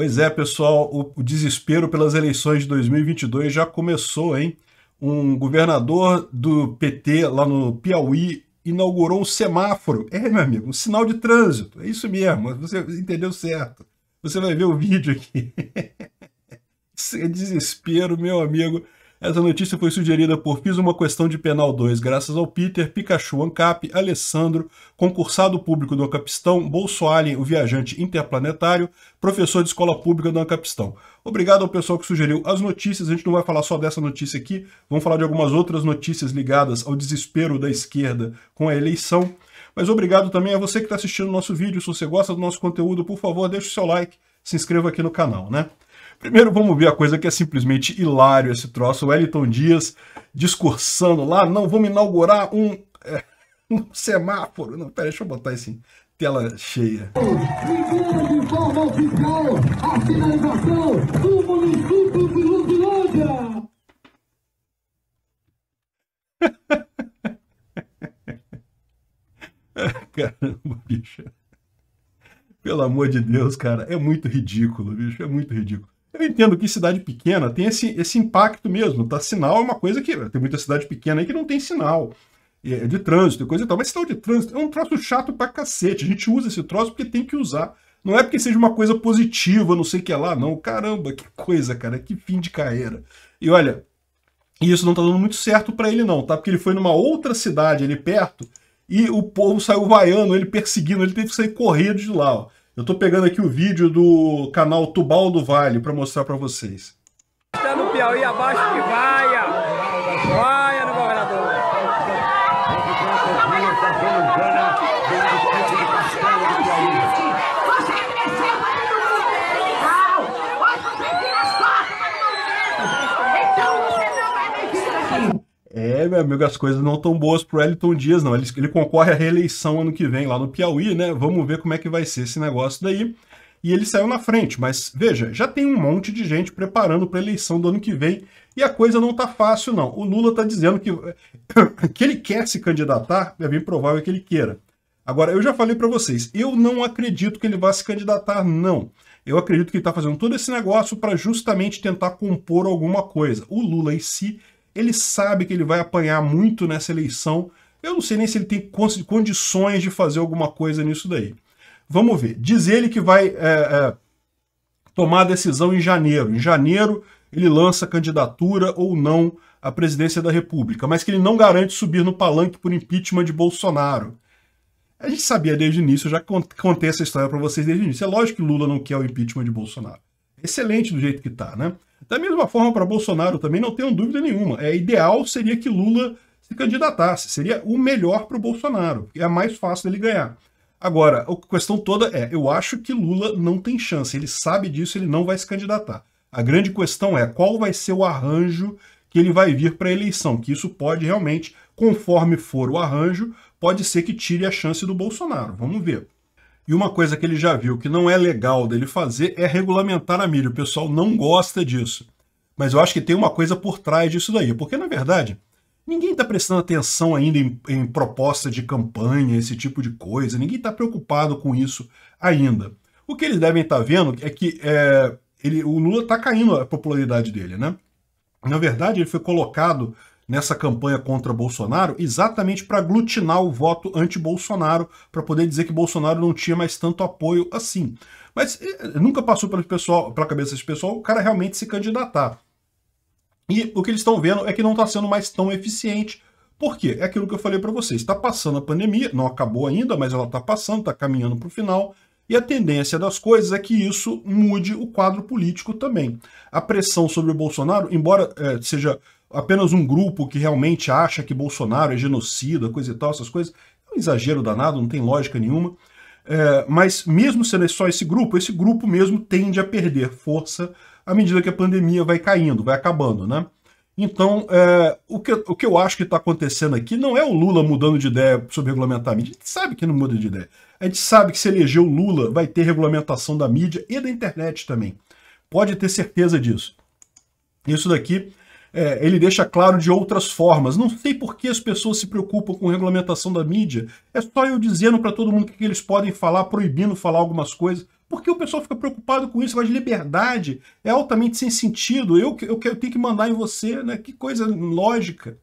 Pois é, pessoal, o, o desespero pelas eleições de 2022 já começou, hein? Um governador do PT lá no Piauí inaugurou um semáforo. É, meu amigo, um sinal de trânsito. É isso mesmo, você entendeu certo. Você vai ver o vídeo aqui. Desespero, meu amigo. Essa notícia foi sugerida por Fiz uma Questão de Penal 2, graças ao Peter, Pikachu Ancap, Alessandro, concursado público do Ancapistão, Bolsoalien, o viajante interplanetário, professor de escola pública do Ancapistão. Obrigado ao pessoal que sugeriu as notícias. A gente não vai falar só dessa notícia aqui, vamos falar de algumas outras notícias ligadas ao desespero da esquerda com a eleição. Mas obrigado também a você que está assistindo o nosso vídeo. Se você gosta do nosso conteúdo, por favor, deixe o seu like, se inscreva aqui no canal, né? Primeiro vamos ver a coisa que é simplesmente hilário esse troço. O Wellington Dias discursando lá, não, vamos inaugurar um, é, um semáforo. Não, pera, deixa eu botar assim, tela cheia. de forma oficial, a finalização do de Caramba, bicho. Pelo amor de Deus, cara, é muito ridículo, bicho, é muito ridículo. Eu entendo que cidade pequena tem esse, esse impacto mesmo, tá? Sinal é uma coisa que. Tem muita cidade pequena aí que não tem sinal é, de trânsito e coisa e tal, mas sinal de trânsito é um troço chato pra cacete. A gente usa esse troço porque tem que usar. Não é porque seja uma coisa positiva, não sei o que lá, não. Caramba, que coisa, cara, que fim de carreira. E olha, isso não tá dando muito certo para ele, não, tá? Porque ele foi numa outra cidade ali perto e o povo saiu vaiando, ele perseguindo, ele teve que sair correndo de lá, ó. Eu estou pegando aqui o vídeo do canal Tubal do Vale para mostrar para vocês. Está no Piauí abaixo vaia. Vaia no governador. Então, é, meu amigo, as coisas não estão boas pro Elton Dias, não. Ele, ele concorre à reeleição ano que vem lá no Piauí, né? Vamos ver como é que vai ser esse negócio daí. E ele saiu na frente, mas veja, já tem um monte de gente preparando para a eleição do ano que vem e a coisa não tá fácil, não. O Lula tá dizendo que, que ele quer se candidatar, é bem provável que ele queira. Agora, eu já falei para vocês, eu não acredito que ele vá se candidatar, não. Eu acredito que ele está fazendo todo esse negócio para justamente tentar compor alguma coisa. O Lula em si ele sabe que ele vai apanhar muito nessa eleição. Eu não sei nem se ele tem condições de fazer alguma coisa nisso daí. Vamos ver. Diz ele que vai é, é, tomar a decisão em janeiro. Em janeiro ele lança candidatura ou não à presidência da República, mas que ele não garante subir no palanque por impeachment de Bolsonaro. A gente sabia desde o início, eu já contei essa história para vocês desde o início. É lógico que Lula não quer o impeachment de Bolsonaro. Excelente do jeito que está, né? Da mesma forma para Bolsonaro também, não tenho dúvida nenhuma. É ideal seria que Lula se candidatasse, seria o melhor para o Bolsonaro, é mais fácil ele ganhar. Agora, a questão toda é, eu acho que Lula não tem chance, ele sabe disso, ele não vai se candidatar. A grande questão é qual vai ser o arranjo que ele vai vir para a eleição, que isso pode realmente, conforme for o arranjo, pode ser que tire a chance do Bolsonaro. Vamos ver. E uma coisa que ele já viu que não é legal dele fazer é regulamentar a milha. O pessoal não gosta disso. Mas eu acho que tem uma coisa por trás disso daí. Porque, na verdade, ninguém está prestando atenção ainda em, em proposta de campanha, esse tipo de coisa. Ninguém está preocupado com isso ainda. O que eles devem estar tá vendo é que é, ele, o Lula está caindo a popularidade dele, né? Na verdade, ele foi colocado nessa campanha contra Bolsonaro exatamente para aglutinar o voto anti-Bolsonaro, para poder dizer que Bolsonaro não tinha mais tanto apoio assim. Mas eh, eh, nunca passou pessoal, pela cabeça desse pessoal o cara realmente se candidatar. E o que eles estão vendo é que não está sendo mais tão eficiente. Por quê? É aquilo que eu falei para vocês. Está passando a pandemia, não acabou ainda, mas ela está passando, está caminhando para o final. E a tendência das coisas é que isso mude o quadro político também. A pressão sobre o Bolsonaro, embora é, seja apenas um grupo que realmente acha que Bolsonaro é genocida, coisa e tal, essas coisas. É um exagero danado, não tem lógica nenhuma. É, mas mesmo sendo só esse grupo, esse grupo mesmo tende a perder força à medida que a pandemia vai caindo, vai acabando, né? Então, é, o, que, o que eu acho que está acontecendo aqui não é o Lula mudando de ideia sobre regulamentar a mídia. A gente sabe que não muda de ideia. A gente sabe que se eleger o Lula vai ter regulamentação da mídia e da internet também. Pode ter certeza disso. Isso daqui é, ele deixa claro de outras formas. Não sei por que as pessoas se preocupam com regulamentação da mídia. É só eu dizendo para todo mundo que eles podem falar, proibindo falar algumas coisas. Por que o pessoal fica preocupado com isso? Mas liberdade é altamente sem sentido. Eu, eu, eu tenho que mandar em você, né? Que coisa lógica.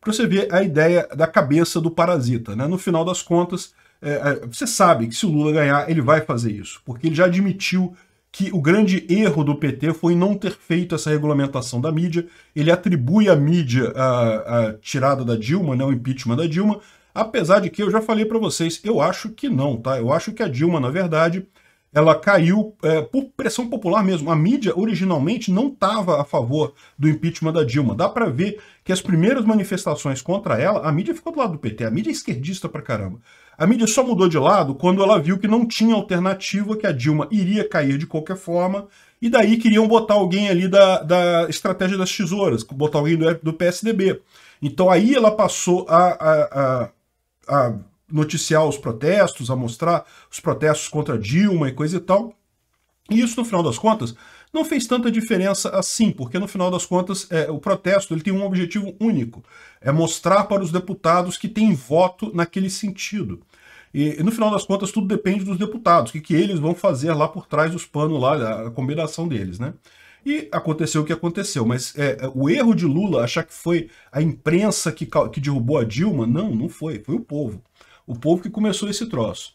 Para você ver a ideia da cabeça do parasita, né? No final das contas, é, é, você sabe que se o Lula ganhar, ele vai fazer isso, porque ele já admitiu que o grande erro do PT foi não ter feito essa regulamentação da mídia. Ele atribui à mídia a, a tirada da Dilma, né, o impeachment da Dilma, apesar de que eu já falei para vocês, eu acho que não, tá? Eu acho que a Dilma, na verdade, ela caiu é, por pressão popular mesmo. A mídia originalmente não estava a favor do impeachment da Dilma. Dá para ver que as primeiras manifestações contra ela, a mídia ficou do lado do PT, a mídia é esquerdista pra caramba. A mídia só mudou de lado quando ela viu que não tinha alternativa, que a Dilma iria cair de qualquer forma, e daí queriam botar alguém ali da, da estratégia das tesouras, botar alguém do, do PSDB. Então aí ela passou a, a, a, a noticiar os protestos, a mostrar os protestos contra Dilma e coisa e tal. E isso, no final das contas, não fez tanta diferença assim, porque no final das contas é, o protesto ele tem um objetivo único, é mostrar para os deputados que tem voto naquele sentido. E, no final das contas tudo depende dos deputados, o que, que eles vão fazer lá por trás dos panos, lá, a combinação deles, né? E aconteceu o que aconteceu, mas é, é, o erro de Lula achar que foi a imprensa que, que derrubou a Dilma, não, não foi, foi o povo. O povo que começou esse troço.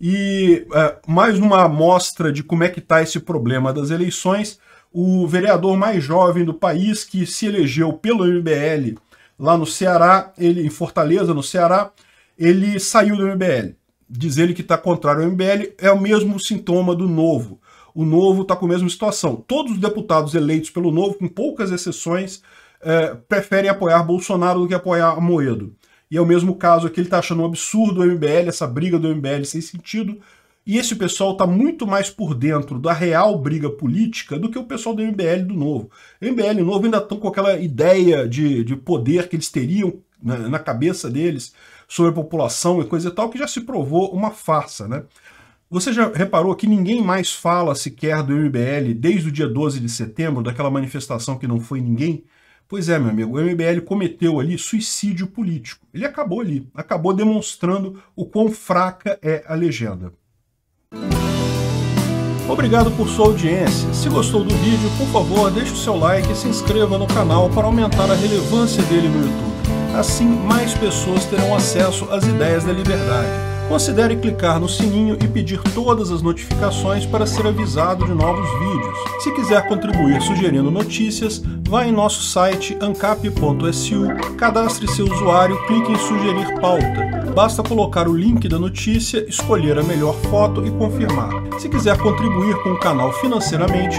E é, mais uma amostra de como é que está esse problema das eleições, o vereador mais jovem do país que se elegeu pelo MBL lá no Ceará, ele em Fortaleza, no Ceará, ele saiu do MBL. Diz ele que está contrário ao MBL é o mesmo sintoma do novo. O novo está com a mesma situação. Todos os deputados eleitos pelo novo, com poucas exceções, é, preferem apoiar Bolsonaro do que apoiar Moedo. E é o mesmo caso aqui, ele está achando um absurdo o MBL, essa briga do MBL sem sentido. E esse pessoal está muito mais por dentro da real briga política do que o pessoal do MBL do Novo. O MBL Novo ainda estão com aquela ideia de, de poder que eles teriam na, na cabeça deles sobre a população e coisa e tal, que já se provou uma farsa, né? Você já reparou que ninguém mais fala sequer do MBL desde o dia 12 de setembro, daquela manifestação que não foi ninguém? Pois é, meu amigo, o MBL cometeu ali suicídio político. Ele acabou ali, acabou demonstrando o quão fraca é a legenda. Obrigado por sua audiência. Se gostou do vídeo, por favor, deixe o seu like e se inscreva no canal para aumentar a relevância dele no YouTube. Assim, mais pessoas terão acesso às ideias da liberdade considere clicar no sininho e pedir todas as notificações para ser avisado de novos vídeos. Se quiser contribuir sugerindo notícias, vá em nosso site ancap.su, cadastre seu usuário, clique em sugerir pauta. Basta colocar o link da notícia, escolher a melhor foto e confirmar. Se quiser contribuir com o canal financeiramente,